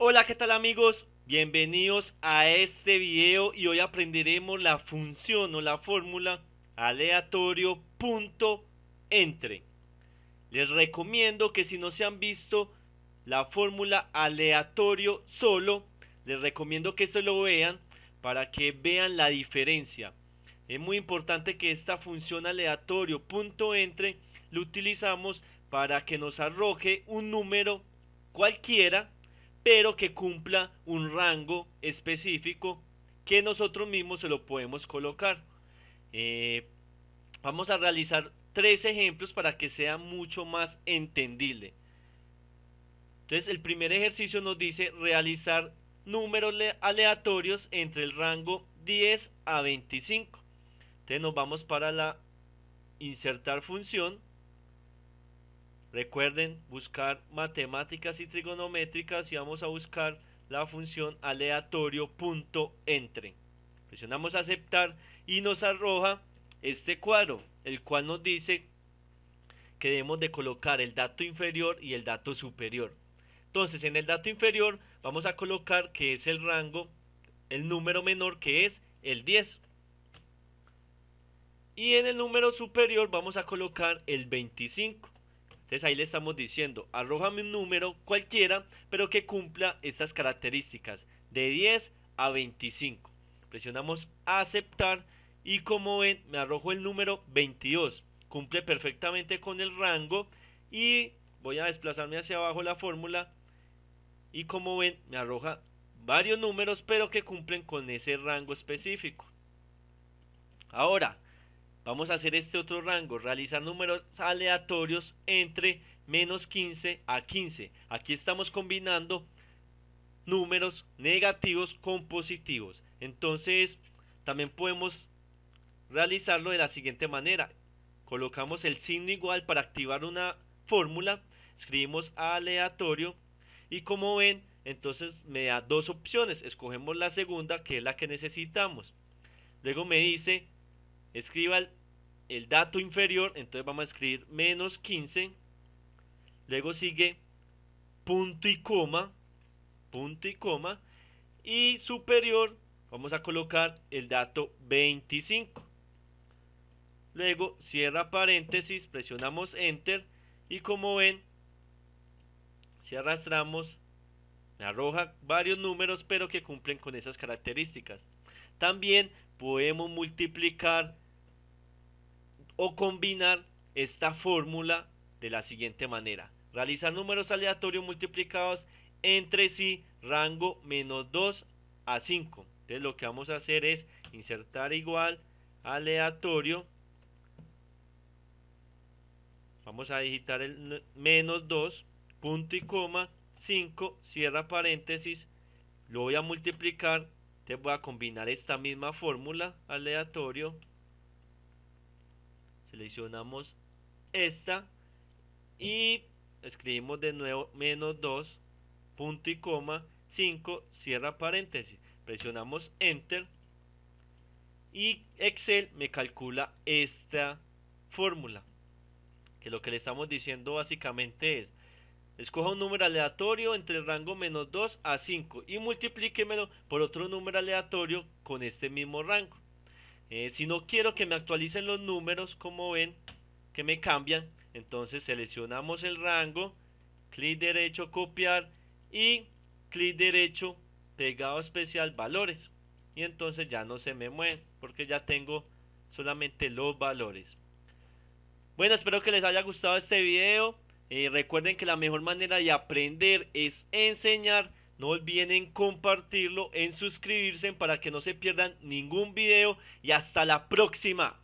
Hola, ¿qué tal amigos? Bienvenidos a este video y hoy aprenderemos la función o la fórmula aleatorio punto entre. Les recomiendo que si no se han visto la fórmula aleatorio solo, les recomiendo que se lo vean para que vean la diferencia. Es muy importante que esta función aleatorio punto entre lo utilizamos para que nos arroje un número cualquiera pero que cumpla un rango específico que nosotros mismos se lo podemos colocar. Eh, vamos a realizar tres ejemplos para que sea mucho más entendible. Entonces el primer ejercicio nos dice realizar números aleatorios entre el rango 10 a 25. Entonces nos vamos para la insertar función Recuerden buscar matemáticas y trigonométricas y vamos a buscar la función aleatorio entre Presionamos aceptar y nos arroja este cuadro, el cual nos dice que debemos de colocar el dato inferior y el dato superior. Entonces, en el dato inferior vamos a colocar que es el rango, el número menor que es el 10. Y en el número superior vamos a colocar el 25. Entonces ahí le estamos diciendo, arrójame un número cualquiera, pero que cumpla estas características, de 10 a 25. Presionamos aceptar y como ven, me arrojo el número 22. Cumple perfectamente con el rango y voy a desplazarme hacia abajo la fórmula y como ven, me arroja varios números, pero que cumplen con ese rango específico. Ahora, Vamos a hacer este otro rango, realizar números aleatorios entre menos 15 a 15. Aquí estamos combinando números negativos con positivos. Entonces, también podemos realizarlo de la siguiente manera. Colocamos el signo igual para activar una fórmula, escribimos aleatorio y como ven, entonces me da dos opciones. Escogemos la segunda, que es la que necesitamos. Luego me dice, escriba el el dato inferior, entonces vamos a escribir menos 15, luego sigue punto y coma, punto y coma, y superior vamos a colocar el dato 25. Luego cierra paréntesis, presionamos enter y como ven, si arrastramos, me arroja varios números pero que cumplen con esas características. También podemos multiplicar o combinar esta fórmula de la siguiente manera. Realizar números aleatorios multiplicados entre sí, rango menos 2 a 5. Entonces lo que vamos a hacer es insertar igual aleatorio. Vamos a digitar el menos 2, punto y coma, 5, cierra paréntesis. Lo voy a multiplicar. Te voy a combinar esta misma fórmula aleatorio seleccionamos esta y escribimos de nuevo menos 2 punto y coma 5 cierra paréntesis presionamos enter y Excel me calcula esta fórmula que lo que le estamos diciendo básicamente es escoja un número aleatorio entre el rango menos 2 a 5 y multiplíquemelo por otro número aleatorio con este mismo rango eh, si no quiero que me actualicen los números, como ven, que me cambian, entonces seleccionamos el rango, clic derecho copiar y clic derecho pegado especial valores. Y entonces ya no se me mueve porque ya tengo solamente los valores. Bueno, espero que les haya gustado este video. Eh, recuerden que la mejor manera de aprender es enseñar no olviden compartirlo, en suscribirse para que no se pierdan ningún video y hasta la próxima.